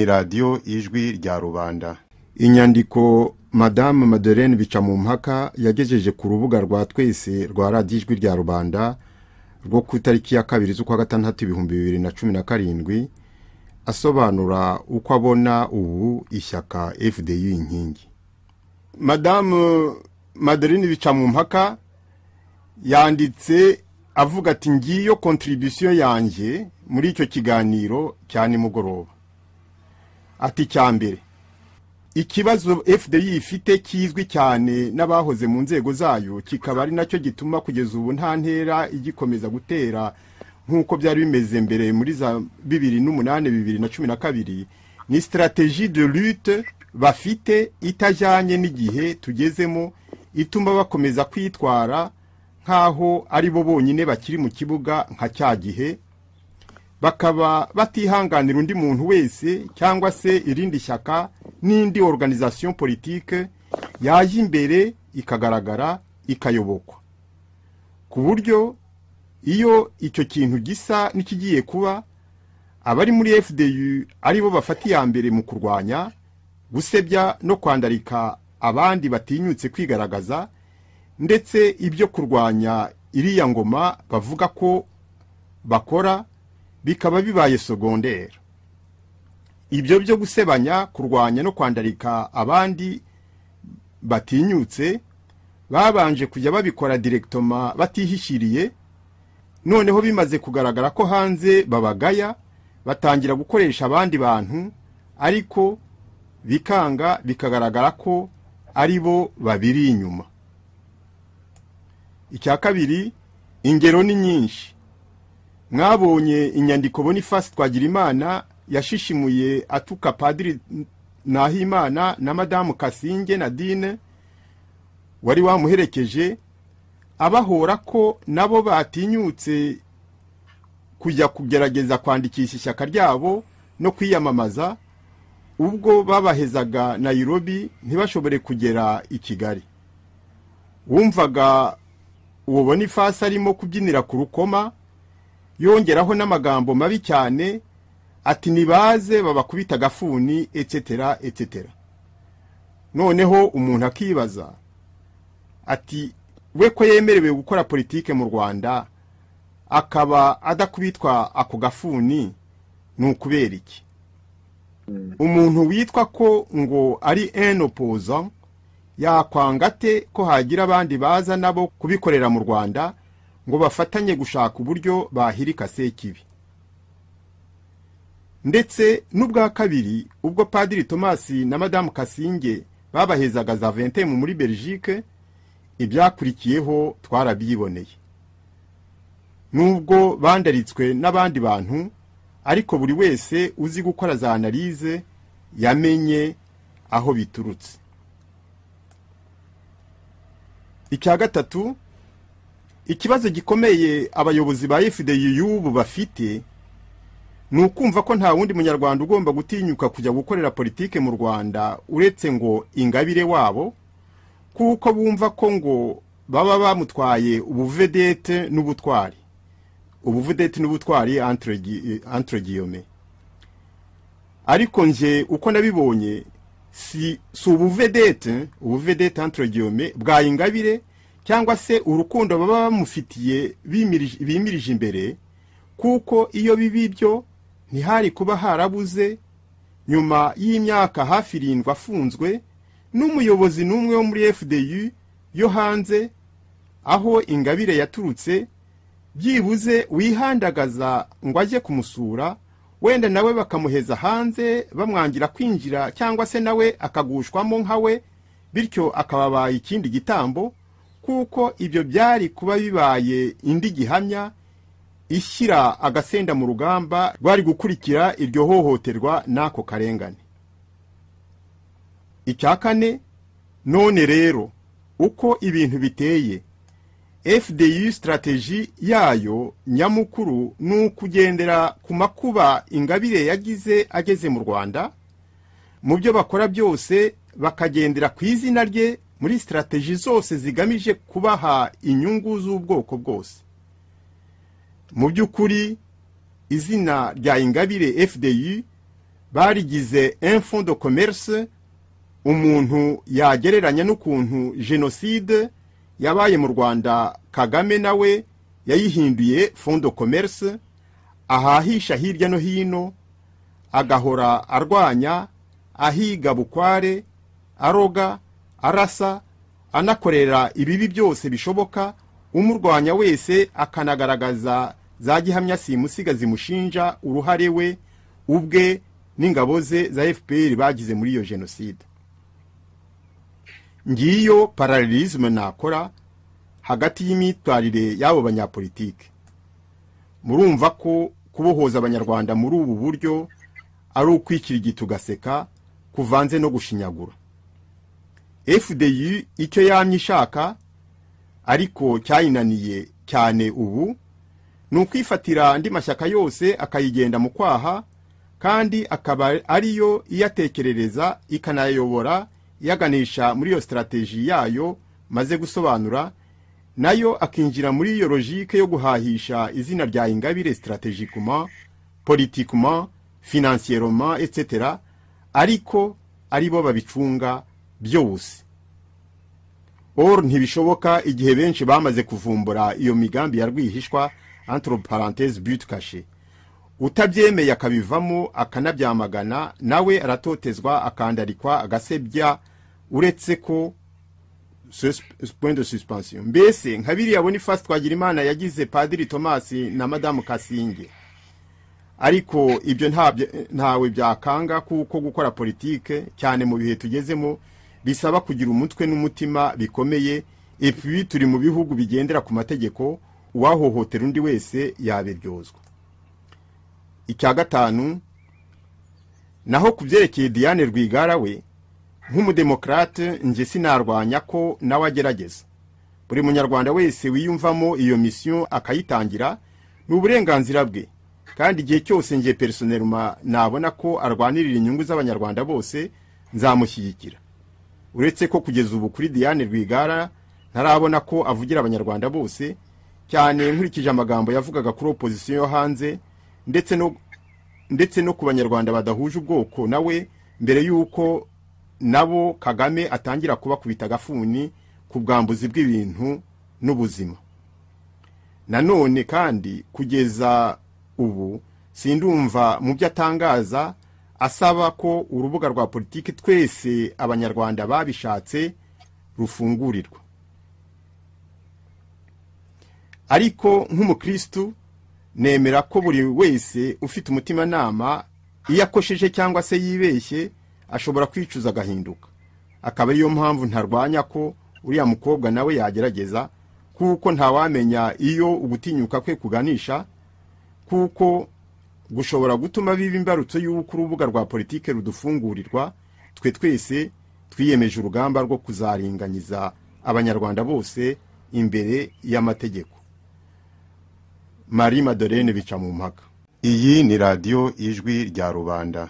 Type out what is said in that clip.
ni radiyo ijwi rya rubanda inyandiko madamu madeleine bica mu mpaka yagejeje ku rubuga rwa twese rwa radiyo ijwi rya rubanda rwo ku itariki ya kabiri z'ukwa gatandatu ibihumbi bibiri na cumi na karindwi asobanura uko abona ubu ishyaka fdi inkingi madamu madeleine bica mu mpaka yanditse avuga ati ngiyo kontribusiyo yanjye muri icyo kiganiro cya nimugoroba ati icya mbere ikibazo fdi ifite kizwi cyane n'abahoze mu nzego zayo kikaba ari nacyo gituma kugeza ubu nta ntera igikomeza gutera nk'uko byari bimeze mbere muri za bibiri n'umunani bibiri na cumi na kabiri ni sitarateji de lute bafite itajyanye n'igihe tugezemo ituma bakomeza kwitwara nk'aho ari bo bonyine bakiri mu kibuga nka cya gihe bakaba batihanganira undi muntu wese cyangwa se irindi shyaka n'indi organization politike yaje imbere ikagaragara ikayobokwa ku buryo iyo icyo kintu gisa n'ikigiye kuba abari muri fdu aribo bafata iya mbere mu kurwanya gusebya no kwandarika abandi batinyutse kwigaragaza ndetse ibyo kurwanya iriya ngoma bavuga ko bakora bikaba bibaye sogondera ibyo byo gusebanya kurwanya no kwandarika abandi batinyutse babanje kujya babikora direkitoma batihishiriye noneho bimaze kugaragara ko hanze babagaya batangira gukoresha abandi bantu ariko bikanga bikagaragara ko ari bo babiri inyuma icya kabiri ingero ni nyinshi mwabonye inyandiko bonifasi twagirimana yashishimuye atuka padiri nahimana na madamu kasinge na dine wari wamuherekeje abahora ko nabo batinyutse kujya kugerageza kwandikisha ishyaka ryabo no kwiyamamaza ubwo babahezaga nayirobi ntibashobore kugera i kigali wumvaga uwo bonifasi arimo kubyinira ku rukoma yongeraho n'amagambo mabi cyane ati nibaze babakubita agafuni ecetera ecetera noneho umuntu akibaza ati we ko yemerewe gukora politiki mu rwanda akaba adakubitwa ako gafuni ni ukubera iki hmm. umuntu witwa ko ngo ari enopoza yakwanga ate ko hagira abandi baza nabo kubikorera mu rwanda ngo bafatanye gushaka uburyo bahirika sekibi ndetse n'ubwa kabiri ubwo padiri tomasi na madamu kasinge babahezaga za ventemu muri belgique ibyakurikiyeho twarabyiboneye nubwo bandaritswe n'abandi bantu ariko buri wese uzi gukora za analize yamenye aho biturutse icya gatatu ikibazo gikomeye abayobozi ba efudeyi y'ubu bafite ni ukumva ko nta wundi munyarwanda ugomba gutinyuka kujya gukorera politiki mu rwanda uretse ngo ingabire wabo kuko bumva ko ngo baba bamutwaye ubuvedete n'ubutwari ubuvedete n'ubutwari antrogiyome ariko nje uko nabibonye si ubuvedete ubuvedete antrogiyome bwa ingabire cyangwa se urukundo baba bamufitiye bimirije imbere kuko iyo biba ibyo ntihari kuba harabuze nyuma y'imyaka hafi irindwi afunzwe n'umuyobozi n'umwe wo muri fdu yo hanze aho ingabire yaturutse byibuze wihandagaza ngo ajye kumusura wenda nawe bakamuheza hanze bamwangira kwinjira cyangwa se nawe akagushwamo nka we bityo akababaye ikindi gitambo kuko ibyo byari kuba bibaye indi gihamya ishyira agasenda mu rugamba rwari gukurikira iryo hohoterwa n'ako karengane icya kane none rero uko ibintu biteye fdi sitarateji yayo nyamukuru ni ukugendera ku makuba ingabire yagize ageze mu rwanda mu byo bakora byose bakagendera ku izina rye muri sitarateji zose zigamije kubaha inyungu z'ubwoko bwose mu by'ukuri izina rya ingabire fdi barigize enfond de commerce umuntu yagereranya n'ukuntu jenoside yabaye mu rwanda kagame nawe yayihinduye fond de commerce ahahisha hirya no hino agahora arwanya ahiga bukware aroga arasa anakorera ibibi byose bishoboka umurwanya wese akanagaragaza za gihamya simusiga zimushinja uruhare we ubwe n'ingabo ze za fpr bagize muri iyo jenoside ngiyo paralelisme nakora hagati y'imyitwarire y'abo banyapolitike murumva ko kubohoza abanyarwanda muri ubu buryo ari ukwikirigita ugaseka kuvanze no gushinyagura fdi icyo yamye ishaka ariko cyayinaniye cyane ubu ni ukwifatira andi mashyaka yose akayigenda mu kwaha kandi akaba ariyo iyatekerereza ikanayayobora iyaganisha muri iyo sitarateji yayo maze gusobanura nayo akinjira muri iyo logike yo guhahisha izina rya ingabire sitarategikuma politikuma finansiyeroma etc ariko ari bo babicunga byose oru ntibishoboka igihe benshi bamaze kuvumbura iyo migambi ya rwihishwa antroparantese but kashe utabyemeye akabivamo akanabyamagana nawe aratotezwa akandarikwa agasebya uretse ko de suspension mbese nka biriya bonifasi twagira imana yagize padiri tomasi na madamu kasinge ariko ibyo ntawe byakanga kuko gukora politike cyane mu bihe tugezemo bisaba kugira umutwe n'umutima bikomeye epuwi turi mu bihugu bigendera ku mategeko uwahohotera undi wese yabiryozwa icya gatanu naho ku byerekeye diane rwigara we nk'umudemokarate njye sinarwanya ko nawe agerageza buri munyarwanda wese wiyumvamo iyo misiyo akayitangira ni uburenganzira bwe kandi igihe cyose njye personelma nabona ko arwanirira inyungu z'abanyarwanda bose nzamushyigikira uretse ko kugeza ubu kuri diane rwigara ntarabona ko avugira abanyarwanda bose cyane nkurikije amagambo yavugaga kuri opozisiyo yo hanze ndetse no ndetse no ku banyarwanda badahuje ubwoko nawe mbere y'uko nabo kagame atangira kubakubita agafuni ku bwambuzi bw'ibintu n'ubuzima nanone kandi kugeza ubu sindumva mu byo atangaza asaba ko urubuga rwa politiki twese abanyarwanda babishatse rufungurirwa ariko nk'umukristu nemera ko buri wese ufite umutimanama iyo akosheje cyangwa se yibeshye ashobora kwicuza agahinduka akaba ariyo mpamvu ntarwanya ko uriya mukobwa nawe yagerageza kuko ntawamenya iyo ugutinyuka kwe kuganisha kuko gushobora gutuma biba imbarutso y'uko urubuga rwa politiki rudufungurirwa twe twese twiyemeje urugamba rwo kuzaringanyiza abanyarwanda bose imbere y'amategeko marie madeleine bica mu mpaka iyi ni radiyo ijwi rya rubanda